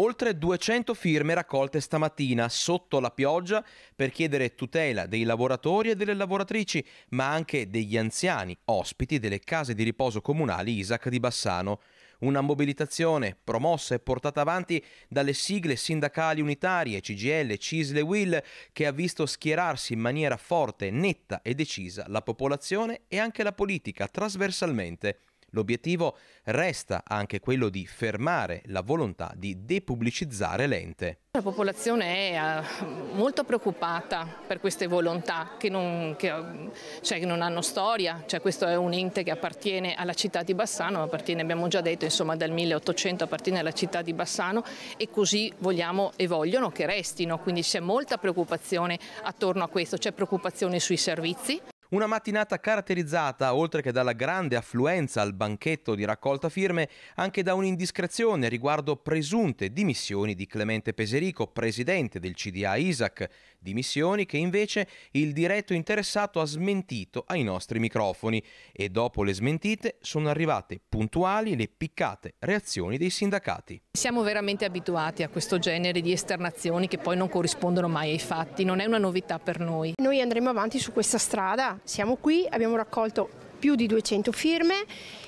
Oltre 200 firme raccolte stamattina sotto la pioggia per chiedere tutela dei lavoratori e delle lavoratrici, ma anche degli anziani ospiti delle case di riposo comunali Isaac di Bassano. Una mobilitazione promossa e portata avanti dalle sigle sindacali unitarie CGL, CISL e WIL che ha visto schierarsi in maniera forte, netta e decisa la popolazione e anche la politica trasversalmente. L'obiettivo resta anche quello di fermare la volontà di depubblicizzare l'ente. La popolazione è eh, molto preoccupata per queste volontà che non, che, cioè, che non hanno storia, cioè, questo è un ente che appartiene alla città di Bassano, appartiene, abbiamo già detto, insomma, dal 1800 appartiene alla città di Bassano e così vogliamo e vogliono che restino, quindi c'è molta preoccupazione attorno a questo, c'è preoccupazione sui servizi. Una mattinata caratterizzata, oltre che dalla grande affluenza al banchetto di raccolta firme, anche da un'indiscrezione riguardo presunte dimissioni di Clemente Peserico, presidente del CDA Isaac, dimissioni che invece il diretto interessato ha smentito ai nostri microfoni e dopo le smentite sono arrivate puntuali le piccate reazioni dei sindacati. Siamo veramente abituati a questo genere di esternazioni che poi non corrispondono mai ai fatti, non è una novità per noi. Noi andremo avanti su questa strada siamo qui, abbiamo raccolto più di 200 firme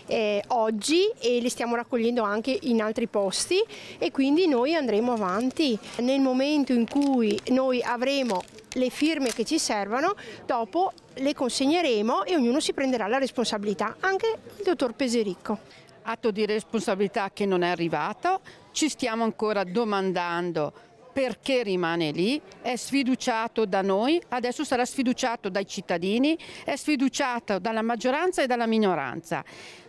eh, oggi e le stiamo raccogliendo anche in altri posti e quindi noi andremo avanti. Nel momento in cui noi avremo le firme che ci servono, dopo le consegneremo e ognuno si prenderà la responsabilità, anche il dottor Pesericco. Atto di responsabilità che non è arrivato, ci stiamo ancora domandando perché rimane lì, è sfiduciato da noi, adesso sarà sfiduciato dai cittadini, è sfiduciato dalla maggioranza e dalla minoranza.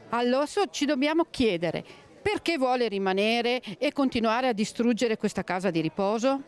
Allora ci dobbiamo chiedere perché vuole rimanere e continuare a distruggere questa casa di riposo?